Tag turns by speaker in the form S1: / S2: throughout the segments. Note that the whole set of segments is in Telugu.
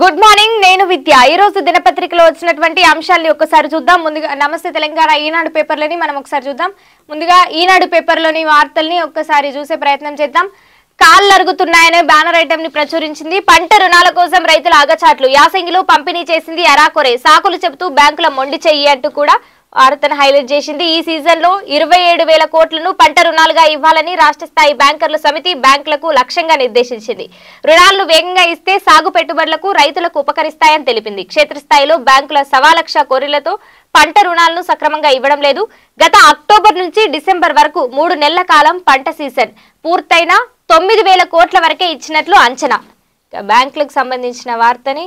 S1: గుడ్ మార్నింగ్ నేను విద్య ఈ రోజు దినపత్రికలో వచ్చినటువంటి అంశాలని ఒకసారి చూద్దాం ముందుగా నమస్తే తెలంగాణ ఈనాడు పేపర్లని మనం ఒకసారి చూద్దాం ముందుగా ఈనాడు పేపర్లోని వార్తల్ని ఒక్కసారి చూసే ప్రయత్నం చేద్దాం కాళ్ళు అరుగుతున్నాయనే బ్యానర్ ఐటమ్ ని ప్రచురించింది పంట రుణాల కోసం రైతుల ఆగచాట్లు యాసంగిలో పంపిణీ చేసింది అరాకొరే సాకులు చెబుతూ బ్యాంకుల మొండి చెయ్యి అంటూ కూడా ఆరతను హైలైట్ చేసింది ఈ సీజన్ లో ఇరవై ఏడు వేల కోట్లను పంట రుణాలుగా ఇవ్వాలని రాష్ట్ర స్థాయి బ్యాంకర్ల సమితి బ్యాంకులకు లక్ష్యంగా నిర్దేశించింది రుణాలను వేగంగా ఇస్తే సాగు పెట్టుబడులకు రైతులకు ఉపకరిస్తాయని తెలిపింది క్షేత్రస్థాయిలో బ్యాంకుల సవాలక్ష కోరిలతో పంట రుణాలను సక్రమంగా ఇవ్వడం లేదు గత అక్టోబర్ నుంచి డిసెంబర్ వరకు మూడు నెలల కాలం పంట సీజన్ పూర్తయిన తొమ్మిది వేల కోట్ల వరకే ఇచ్చినట్లు అంచనా బ్యాంకులకు సంబంధించిన వార్తని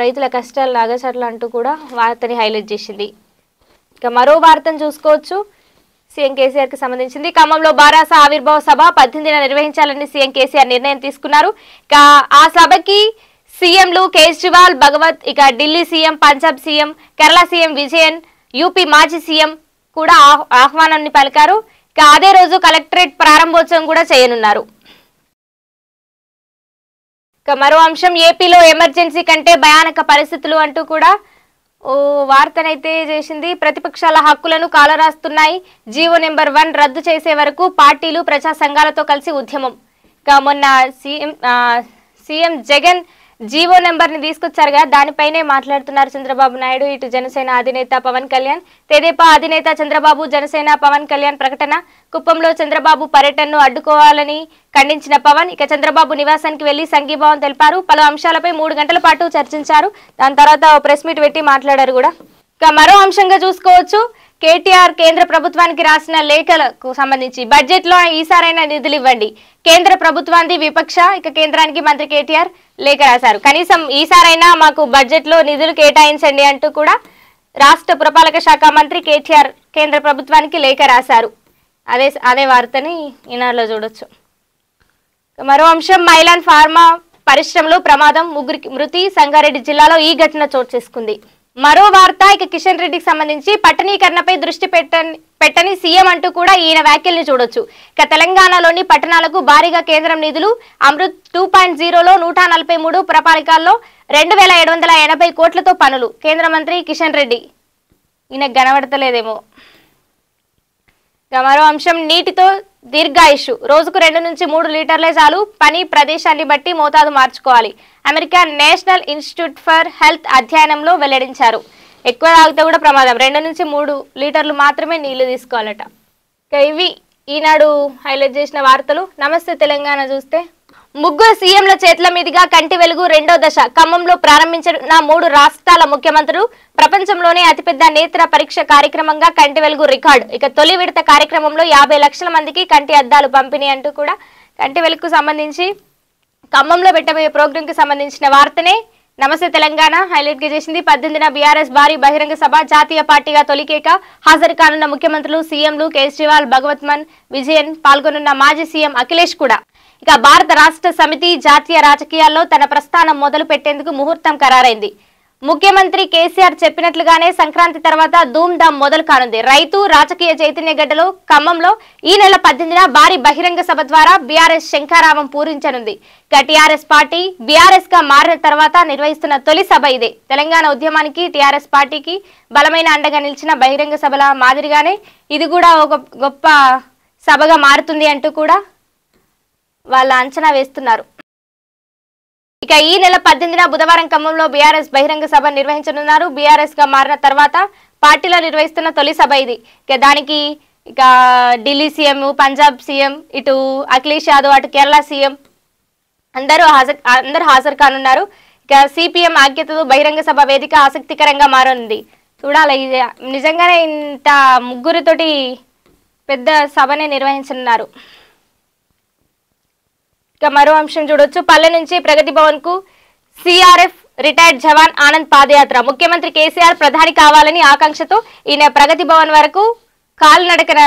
S1: రైతుల కష్టాలు నాగచట్ల అంటూ కూడా వార్తని హైలైట్ చేసింది ఇక మరో వార్తను చూసుకోవచ్చు సీఎం కేసీఆర్ కి సంబంధించింది ఖమ్మంలో బారాస ఆవిర్భావ సభ పద్దెనిమిదిన నిర్వహించాలని సీఎం కేసీఆర్ నిర్ణయం తీసుకున్నారు ఇక ఆ సభకి సీఎంలు కేజ్రీవాల్ భగవత్ ఇక Delhi CM Punjab CM Kerala CM Vijayan UP మాజీ సీఎం కూడా ఆహ్వానాన్ని పలికారు ఇక అదే రోజు కలెక్టరేట్ ప్రారంభోత్సవం కూడా చేయనున్నారు ఇక మరో అంశం ఏపీలో ఎమర్జెన్సీ కంటే భయానక పరిస్థితులు అంటూ కూడా ఓ వార్తనైతే చేసింది ప్రతిపక్షాల హక్కులను కాలరాస్తున్నాయి జీవో నెంబర్ వన్ రద్దు చేసే వరకు పార్టీలు ప్రజా సంఘాలతో కలిసి ఉద్యమం ఇక మొన్న CM CM Jagan GO number ని తీసుకొచ్చారుగా దానిపైనే మాట్లాడుతున్నారు చంద్రబాబు నాయుడు ఇటు జనసేన అధినేత పవన్ కళ్యాణ్ తెదేపా అధినేత చంద్రబాబు జనసేన పవన్ కళ్యాణ్ ప్రకటన కుప్పంలో చంద్రబాబు పర్యటనను అడ్డుకోవాలని ఖండించిన పవన్ ఇక చంద్రబాబు నివాసానికి వెళ్లి సంఘీభావం తెలిపారు పలు అంశాలపై మూడు గంటల పాటు చర్చించారు దాని తర్వాత ప్రెస్ మీట్ పెట్టి మాట్లాడారు కూడా ఇక మరో అంశంగా చూసుకోవచ్చు కేటీఆర్ కేంద్ర ప్రభుత్వానికి రాసిన లేఖలకు సంబంధించి బడ్జెట్ లో ఈసారైనా నిధులు ఇవ్వండి కేంద్ర ప్రభుత్వానికి విపక్ష ఇక కేంద్రానికి మంత్రి కేటీఆర్ లేఖ రాశారు కనీసం ఈసారైనా మాకు బడ్జెట్ లో నిధులు కేటాయించండి అంటూ కూడా రాష్ట్ర పురపాలక శాఖ మంత్రి కేటీఆర్ కేంద్ర ప్రభుత్వానికి లేఖ రాశారు అదే అదే వార్తని ఈనాడులో చూడొచ్చు మరో అంశం మైలాన్ ఫార్మా పరిశ్రమలో ప్రమాదం ముగ్గురికి మృతి సంగారెడ్డి జిల్లాలో ఈ ఘటన చోటు చేసుకుంది మరో వార్త ఇక కిషన్ రెడ్డికి సంబంధించి పట్టణీకరణపై దృష్టి పెట్టని పెట్టని సీఎం అంటూ కూడా ఈయన వ్యాఖ్యల్ని చూడొచ్చు ఇక తెలంగాణలోని పట్టణాలకు భారీగా కేంద్రం నిధులు అమృత్ టూ పాయింట్ జీరోలో నూట నలభై మూడు పురపాలికల్లో రెండు వేల ఏడు వందల ఎనభై కోట్లతో పనులు కేంద్ర మంత్రి కిషన్ రెడ్డి ఈయన కనబడతలేదేమో ఇక మరో అంశం నీటితో దీర్ఘాయుషు రోజుకు రెండు నుంచి మూడు లీటర్లే చాలు పని ప్రదేశాన్ని బట్టి మోతాదు మార్చుకోవాలి America national institute for health అధ్యయనంలో వెల్లడించారు ఎక్కువ తాగితే కూడా ప్రమాదం రెండు నుంచి మూడు లీటర్లు మాత్రమే నీళ్లు తీసుకోవాలట ఇవి ఈనాడు హైలైట్ చేసిన వార్తలు నమస్తే తెలంగాణ చూస్తే ముగ్గురు సీఎంల చేతుల మీదుగా కంటి వెలుగు రెండో దశ ఖమ్మంలో ప్రారంభించిన మూడు రాష్ట్రాల ముఖ్యమంత్రులు ప్రపంచంలోనే అతిపెద్ద నేత్ర పరీక్ష కార్యక్రమంగా కంటి వెలుగు రికార్డు ఇక తొలి విడత కార్యక్రమంలో యాభై లక్షల మందికి కంటి అద్దాలు పంపిణీ అంటూ కూడా కంటి వెలుగుకు సంబంధించి ఖమ్మంలో పెట్టబోయే ప్రోగ్రాం సంబంధించిన వార్తనే నమస్తే తెలంగాణ హైలైట్ గా చేసింది పద్దెనిమిదిన బీఆర్ఎస్ భారీ బహిరంగ సభ జాతీయ పార్టీగా తొలికేక హాజరు కానున్న ముఖ్యమంత్రులు సీఎంలు కేజ్రీవాల్ భగవత్ మన్ విజయన్ పాల్గొనున్న మాజీ సీఎం అఖిలేష్ కూడా ఇక భారత రాష్ట్ర సమితి జాతీయ రాజకీయాల్లో తన ప్రస్థానం మొదలు పెట్టేందుకు ముహూర్తం ఖరారైంది ముఖ్యమంత్రి కేసీఆర్ చెప్పినట్లుగానే సంక్రాంతి తర్వాత ధూమ్ ధామ్ మొదలు కానుంది రైతు రాజకీయ చైతన్య గడ్డలో ఖమ్మంలో ఈ నెల పద్దెనిమిదిన భారీ బహిరంగ సభ ద్వారా బీఆర్ఎస్ శంఖారావం పూరించనుంది టీఆర్ఎస్ పార్టీ బీఆర్ఎస్ గా మారిన తర్వాత నిర్వహిస్తున్న తొలి సభ ఇదే తెలంగాణ ఉద్యమానికి టీఆర్ఎస్ పార్టీకి బలమైన అండగా నిలిచిన బహిరంగ సభల మాదిరిగానే ఇది కూడా ఒక గొప్ప సభగా మారుతుంది అంటూ కూడా వాళ్ళు అంచనా వేస్తున్నారు ఇక ఈ నెల పద్దెనిమిదిన బుధవారం ఖమ్మంలో బీఆర్ఎస్ బహిరంగ సభ నిర్వహించనున్నారు బీఆర్ఎస్ గా మారిన తర్వాత పార్టీలో నిర్వహిస్తున్న తొలి సభ ఇది ఇక దానికి ఇక ఢిల్లీ సీఎం పంజాబ్ సీఎం ఇటు అఖిలేష్ యాదవ్ అటు కేరళ సీఎం అందరూ హాజరు అందరూ హాజరు కానున్నారు ఇక సిపిఎం ఆగ్యతతో బహిరంగ సభ వేదిక ఆసక్తికరంగా మారనుంది చూడాలి ఇది నిజంగానే ఇంత ముగ్గురితోటి పెద్ద సభనే నిర్వహించనున్నారు ఇక మరో అంశం చూడొచ్చు పల్లె నుంచి ప్రగతి భవన్ కు సిఆర్ఎఫ్ రిటైర్డ్ జవాన్ ఆనంద్ పాదయాత్ర ముఖ్యమంత్రి కేసీఆర్ ప్రధాని కావాలని ఆకాంక్షతో ఈయన ప్రగతి భవన్ వరకు కాలినడకన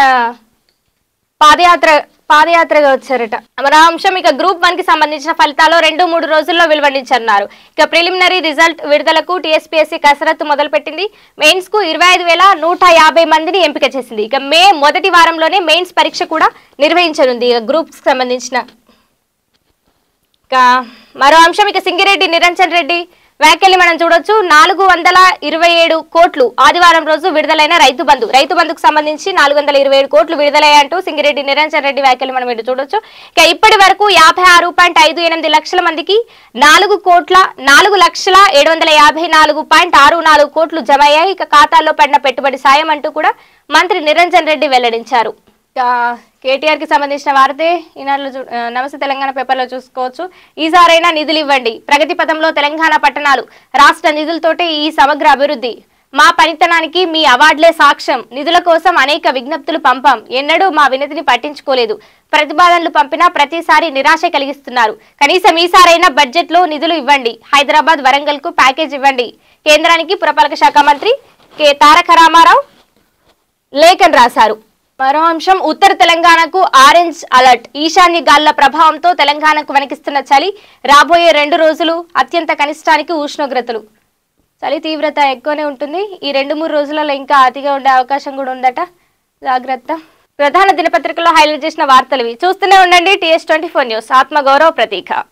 S1: పాదయాత్ర పాదయాత్రగా వచ్చారట మరో అంశం ఇక గ్రూప్ వన్ కి సంబంధించిన ఫలితాలు రెండు మూడు రోజుల్లో వెలువడించన్నారు ఇక ప్రిలిమినరీ రిజల్ట్ విడుదలకు టీఎస్పీఎస్సీ కసరత్తు మొదలుపెట్టింది మెయిన్స్ కు ఇరవై ఐదు వేల నూట యాభై మందిని ఎంపిక చేసింది ఇక మే మొదటి వారంలోనే మెయిన్స్ పరీక్ష కూడా నిర్వహించనుంది ఇక గ్రూప్స్ సంబంధించిన మరో అంశం ఇక సింగిరెడ్డి నిరంజన్ రెడ్డి వ్యాఖ్యలు మనం చూడొచ్చు నాలుగు వందల ఇరవై ఏడు కోట్లు ఆదివారం రోజు విడుదలైన రైతు బంధు రైతు బంధుకు సంబంధించి నాలుగు వందల ఇరవై ఏడు కోట్లు విడుదలయ్యంటూ సింగిరెడ్డి నిరంజన్ రెడ్డి వ్యాఖ్యలు మనం ఇటు చూడొచ్చు ఇక ఇప్పటి వరకు యాభై ఆరు పాయింట్ ఐదు ఎనిమిది లక్షల మందికి నాలుగు కోట్ల నాలుగు లక్షల ఏడు వందల యాభై నాలుగు పాయింట్ ఆరు నాలుగు కోట్లు జమ అయ్యాయి ఇక ఖాతాల్లో పడిన పెట్టుబడి సాయం అంటూ కూడా మంత్రి నిరంజన్ రెడ్డి వెల్లడించారు కేటీఆర్కి సంబంధించిన వారితే ఈనాడు నమస్తే తెలంగాణ పేపర్లో చూసుకోవచ్చు ఈసారైనా నిధులు ఇవ్వండి ప్రగతి పథంలో తెలంగాణ పట్టణాలు రాష్ట్ర నిధులతోటే ఈ సమగ్ర అభివృద్ధి మా పనితనానికి మీ అవార్డులే సాక్ష్యం నిధుల కోసం అనేక విజ్ఞప్తులు పంపాం ఎన్నడూ మా వినతిని పట్టించుకోలేదు ప్రతిపాదనలు పంపినా ప్రతిసారి నిరాశ కలిగిస్తున్నారు కనీసం ఈసారైనా బడ్జెట్ లో నిధులు ఇవ్వండి హైదరాబాద్ వరంగల్ కు ప్యాకేజ్ ఇవ్వండి కేంద్రానికి పురపాలక శాఖ మంత్రి కె తారక రామారావు లేఖను రాశారు మరో అంశం ఉత్తర తెలంగాణకు ఆరెంజ్ అలర్ట్ ఈశాన్య గాల్ల ప్రభావంతో తెలంగాణకు వెనకిస్తున్న చలి రాబోయే రెండు రోజులు అత్యంత కనిష్టానికి ఉష్ణోగ్రతలు చలి తీవ్రత ఎక్కువనే ఉంటుంది ఈ రెండు మూడు రోజులలో ఇంకా అతిగా ఉండే అవకాశం కూడా ఉందట జాగ్రత్త ప్రధాన దినపత్రికలో హైలైట్ చేసిన వార్తలు ఇవి చూస్తూనే ఉండండి టీఎస్ ట్వంటీ ఫోర్ న్యూస్ ఆత్మగౌరవ ప్రతీక